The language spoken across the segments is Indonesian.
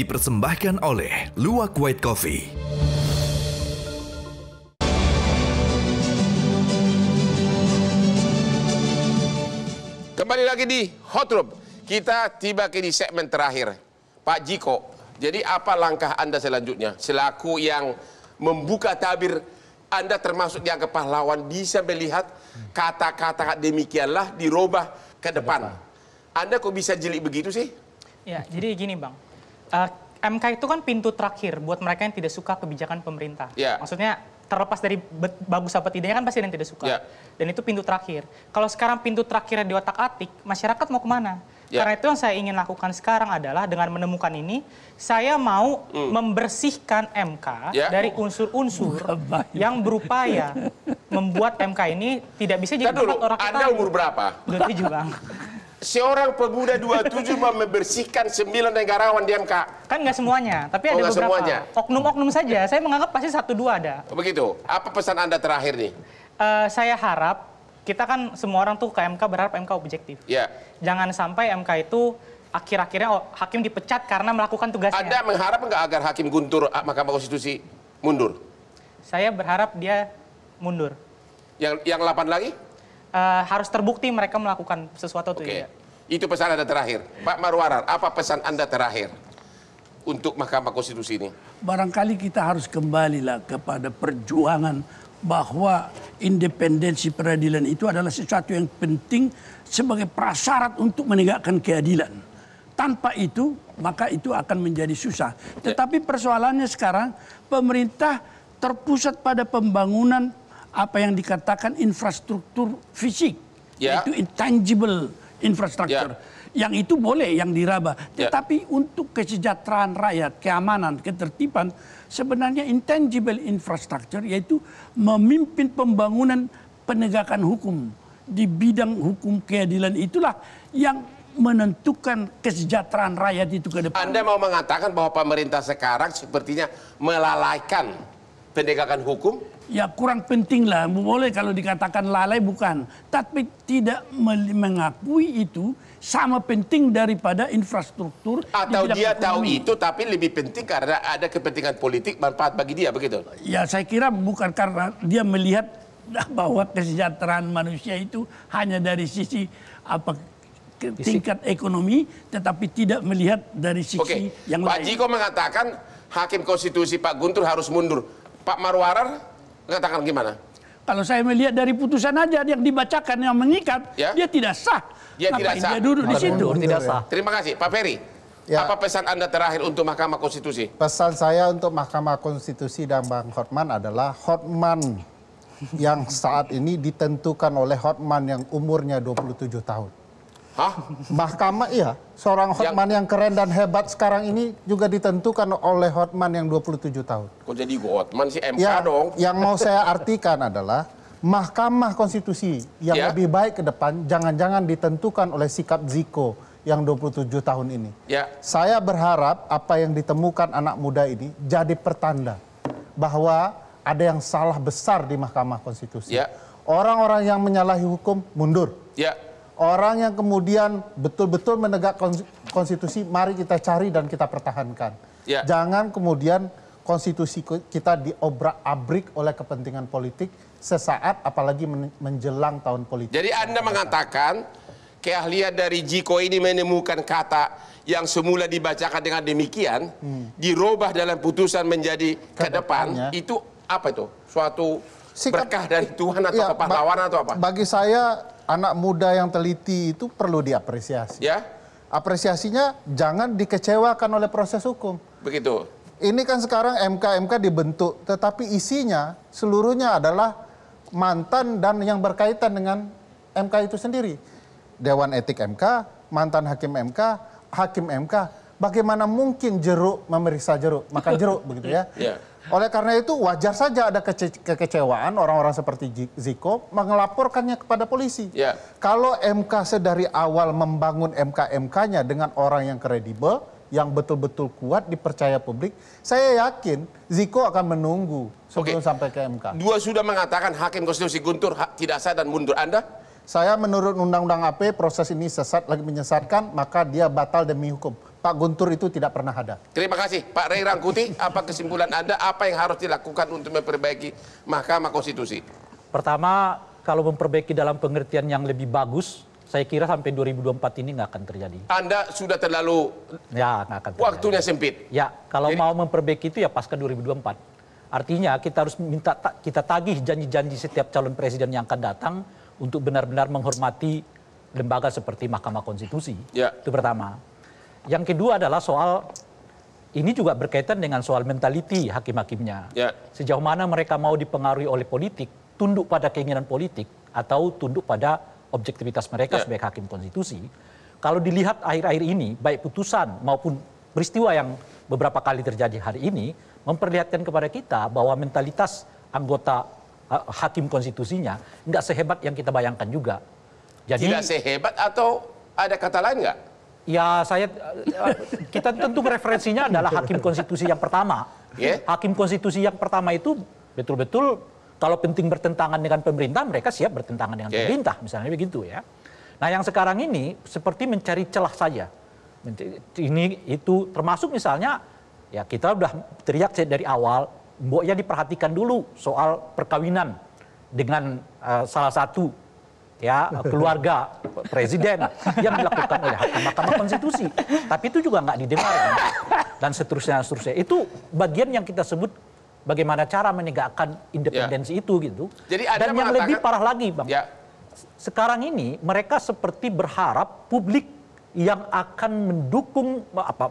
dipersembahkan oleh Luwak White Coffee. Kembali lagi di Hot Room. Kita tiba ke di segmen terakhir. Pak Jiko, jadi apa langkah Anda selanjutnya? Selaku yang membuka tabir anda termasuk yang kepahlawan bisa melihat kata-kata demikianlah dirubah ke depan. Anda kok bisa jeli begitu sih? Ya, jadi gini Bang uh, eh, MK itu kan pintu terakhir buat mereka yang tidak suka kebijakan pemerintah. Yeah. Maksudnya terlepas dari bagus apa tidaknya kan pasti ada yang tidak suka. Yeah. Dan itu pintu terakhir. Kalau sekarang pintu terakhirnya di otak atik, masyarakat mau kemana? Yeah. Karena itu yang saya ingin lakukan sekarang adalah dengan menemukan ini, saya mau mm. membersihkan MK yeah. dari unsur-unsur yang berupaya membuat MK ini tidak bisa jadi tempat orang Anda umur berapa? 27, Bang seorang pemuda 27 mau membersihkan sembilan negarawan di MK. Kan nggak semuanya, tapi oh, ada beberapa. semuanya. Oknum-oknum saja, saya menganggap pasti satu dua ada. Oh, begitu. Apa pesan Anda terakhir nih? Uh, saya harap, kita kan semua orang tuh ke MK berharap MK objektif. Yeah. Jangan sampai MK itu akhir-akhirnya oh, hakim dipecat karena melakukan tugasnya. Anda mengharap nggak agar hakim Guntur ah, Mahkamah Konstitusi mundur? Saya berharap dia mundur. Yang yang 8 lagi? uh, harus terbukti mereka melakukan sesuatu itu. Okay. Ya. Itu pesan Anda terakhir. Pak Marwarar, apa pesan Anda terakhir untuk Mahkamah Konstitusi ini? Barangkali kita harus kembalilah kepada perjuangan bahwa independensi peradilan itu adalah sesuatu yang penting sebagai prasyarat untuk menegakkan keadilan. Tanpa itu, maka itu akan menjadi susah. Ya. Tetapi persoalannya sekarang, pemerintah terpusat pada pembangunan apa yang dikatakan infrastruktur fisik yeah. yaitu intangible infrastruktur yeah. yang itu boleh yang diraba ya. tetapi yeah. untuk kesejahteraan rakyat keamanan ketertiban sebenarnya intangible infrastruktur yaitu memimpin pembangunan penegakan hukum di bidang hukum keadilan itulah yang menentukan kesejahteraan rakyat itu ke depan. Anda mau mengatakan bahwa pemerintah sekarang sepertinya melalaikan penegakan hukum? ya kurang penting lah. Boleh kalau dikatakan lalai bukan. Tapi tidak mengakui itu sama penting daripada infrastruktur. Atau dia ekonomi. tahu itu tapi lebih penting karena ada kepentingan politik manfaat bagi dia begitu? Ya saya kira bukan karena dia melihat bahwa kesejahteraan manusia itu hanya dari sisi apa tingkat ekonomi tetapi tidak melihat dari sisi okay. yang Pak lain. Pak Jiko mengatakan hakim konstitusi Pak Guntur harus mundur. Pak Marwarar Katakan gimana? Kalau saya melihat dari putusan aja yang dibacakan yang mengikat, ya? dia tidak sah. Dia Ngapain tidak sah. Dia duduk di situ. Tidak sah. Terima kasih, Pak Ferry. Ya. Apa pesan Anda terakhir untuk Mahkamah Konstitusi? Pesan saya untuk Mahkamah Konstitusi dan Bang Hotman adalah Hotman yang saat ini ditentukan oleh Hotman yang umurnya 27 tahun. Hah? Mahkamah iya, seorang Hotman yang... yang keren dan hebat sekarang ini juga ditentukan oleh Hotman yang 27 tahun. Kok jadi gue Hotman sih MK ya, dong? Yang mau saya artikan adalah Mahkamah Konstitusi yang ya. lebih baik ke depan jangan-jangan ditentukan oleh sikap Ziko yang 27 tahun ini. Ya. Saya berharap apa yang ditemukan anak muda ini jadi pertanda bahwa ada yang salah besar di Mahkamah Konstitusi. Ya. Orang-orang ya. yang menyalahi hukum mundur. Ya orang yang kemudian betul-betul menegak konstitusi, mari kita cari dan kita pertahankan. Ya. Jangan kemudian konstitusi kita diobrak-abrik oleh kepentingan politik sesaat, apalagi menjelang tahun politik. Jadi Anda mengatakan keahlian dari Jiko ini menemukan kata yang semula dibacakan dengan demikian hmm. dirubah dalam putusan menjadi ke depan itu apa itu suatu Sikap, berkah dari Tuhan atau ya, kepahlawanan atau apa? Bagi saya anak muda yang teliti itu perlu diapresiasi. Ya. Apresiasinya jangan dikecewakan oleh proses hukum. Begitu. Ini kan sekarang MK MK dibentuk, tetapi isinya seluruhnya adalah mantan dan yang berkaitan dengan MK itu sendiri. Dewan Etik MK, mantan hakim MK, hakim MK. Bagaimana mungkin jeruk memeriksa jeruk, makan jeruk begitu ya? Yeah. Oleh karena itu wajar saja ada kece kekecewaan orang-orang seperti Ziko mengelaporkannya kepada polisi. Ya. Kalau MK sedari awal membangun MK-MK-nya dengan orang yang kredibel, yang betul-betul kuat dipercaya publik, saya yakin Ziko akan menunggu sebelum okay. sampai ke MK. Dua sudah mengatakan Hakim Konstitusi Guntur ha tidak sah dan mundur. Anda? Saya menurut Undang-Undang AP proses ini sesat lagi menyesatkan, maka dia batal demi hukum. Pak Guntur itu tidak pernah ada. Terima kasih Pak Ray Rangkuti. Apa kesimpulan Anda? Apa yang harus dilakukan untuk memperbaiki Mahkamah Konstitusi? Pertama, kalau memperbaiki dalam pengertian yang lebih bagus, saya kira sampai 2024 ini nggak akan terjadi. Anda sudah terlalu ya nggak akan terjadi. waktunya sempit. Ya, kalau Jadi... mau memperbaiki itu ya pas pasca 2024. Artinya kita harus minta kita tagih janji-janji setiap calon presiden yang akan datang untuk benar-benar menghormati lembaga seperti Mahkamah Konstitusi. Ya. Itu pertama yang kedua adalah soal ini juga berkaitan dengan soal mentaliti hakim hakimnya. Ya. Sejauh mana mereka mau dipengaruhi oleh politik, tunduk pada keinginan politik atau tunduk pada objektivitas mereka ya. sebagai hakim konstitusi. Kalau dilihat akhir-akhir ini, baik putusan maupun peristiwa yang beberapa kali terjadi hari ini, memperlihatkan kepada kita bahwa mentalitas anggota eh, hakim konstitusinya nggak sehebat yang kita bayangkan juga. Jadi, Tidak sehebat atau ada kata lain nggak? Ya saya eh, kita tentu referensinya adalah hakim konstitusi yang pertama. Yeah. Hakim konstitusi yang pertama itu betul-betul kalau penting bertentangan dengan pemerintah mereka siap bertentangan dengan yeah. pemerintah misalnya begitu ya. Nah yang sekarang ini seperti mencari celah saja. Ini itu termasuk misalnya ya kita sudah teriak dari awal mbok ya diperhatikan dulu soal perkawinan dengan uh, salah satu ya keluarga presiden yang dilakukan oleh Hakim Mahkamah Konstitusi. Tapi itu juga nggak didengar kan? dan seterusnya seterusnya. Itu bagian yang kita sebut bagaimana cara menegakkan independensi ya. itu gitu. Jadi ada dan yang lebih parah lagi, Bang. Ya. Sekarang ini mereka seperti berharap publik yang akan mendukung apa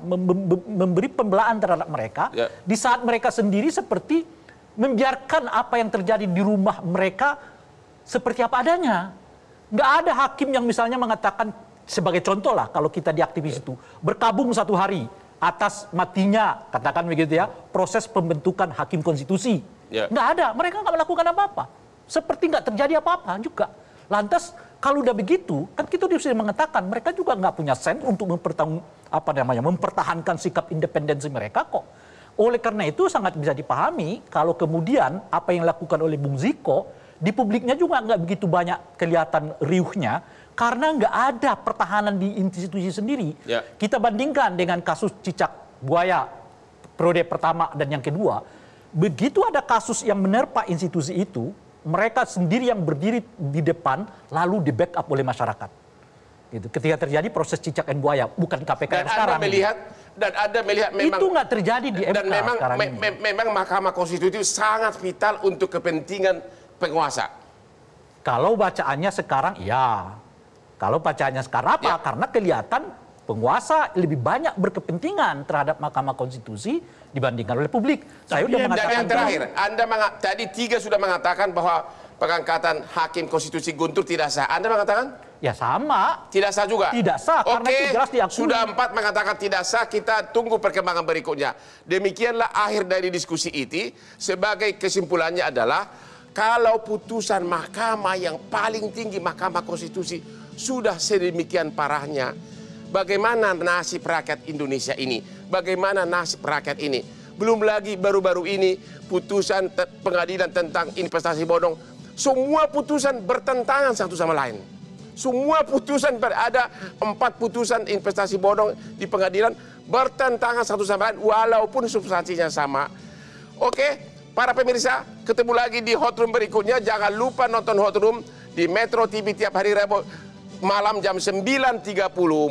memberi pembelaan terhadap mereka ya. di saat mereka sendiri seperti membiarkan apa yang terjadi di rumah mereka seperti apa adanya. Nggak ada hakim yang misalnya mengatakan sebagai contoh lah kalau kita di aktivis itu berkabung satu hari atas matinya katakan begitu ya proses pembentukan hakim konstitusi ya. nggak ada mereka nggak melakukan apa-apa seperti nggak terjadi apa-apa juga lantas kalau udah begitu kan kita sudah mengatakan mereka juga nggak punya sen untuk mempertanggung apa namanya mempertahankan sikap independensi mereka kok oleh karena itu sangat bisa dipahami kalau kemudian apa yang dilakukan oleh Bung Ziko di publiknya juga nggak begitu banyak kelihatan riuhnya karena nggak ada pertahanan di institusi sendiri. Ya. Kita bandingkan dengan kasus cicak buaya periode pertama dan yang kedua, begitu ada kasus yang menerpa institusi itu, mereka sendiri yang berdiri di depan lalu di backup oleh masyarakat. Gitu. Ketika terjadi proses cicak dan buaya, bukan KPK dan yang sekarang. Anda melihat dan ada melihat memang itu nggak terjadi di MK dan memang me, memang Mahkamah Konstitusi sangat vital untuk kepentingan penguasa. Kalau bacaannya sekarang ya. Kalau bacaannya sekarang apa? Ya. Karena kelihatan penguasa lebih banyak berkepentingan terhadap Mahkamah Konstitusi dibandingkan oleh publik. Saya sudah mengatakan yang terakhir, itu. Anda tadi tiga sudah mengatakan bahwa pengangkatan hakim konstitusi Guntur tidak sah. Anda mengatakan? Ya sama. Tidak sah juga? Tidak sah, Oke, karena itu jelas diakui. Sudah empat mengatakan tidak sah, kita tunggu perkembangan berikutnya. Demikianlah akhir dari diskusi itu. Sebagai kesimpulannya adalah kalau putusan mahkamah yang paling tinggi Mahkamah Konstitusi sudah sedemikian parahnya, bagaimana nasib rakyat Indonesia ini? Bagaimana nasib rakyat ini? Belum lagi baru-baru ini putusan pengadilan tentang investasi bodong, semua putusan bertentangan satu sama lain. Semua putusan berada empat putusan investasi bodong di pengadilan bertentangan satu sama lain walaupun substansinya sama. Oke, Para pemirsa, ketemu lagi di Hot Room berikutnya. Jangan lupa nonton Hot Room di Metro TV tiap hari Rabu malam jam 9.30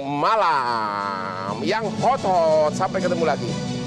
malam. Yang hot-hot. Sampai ketemu lagi.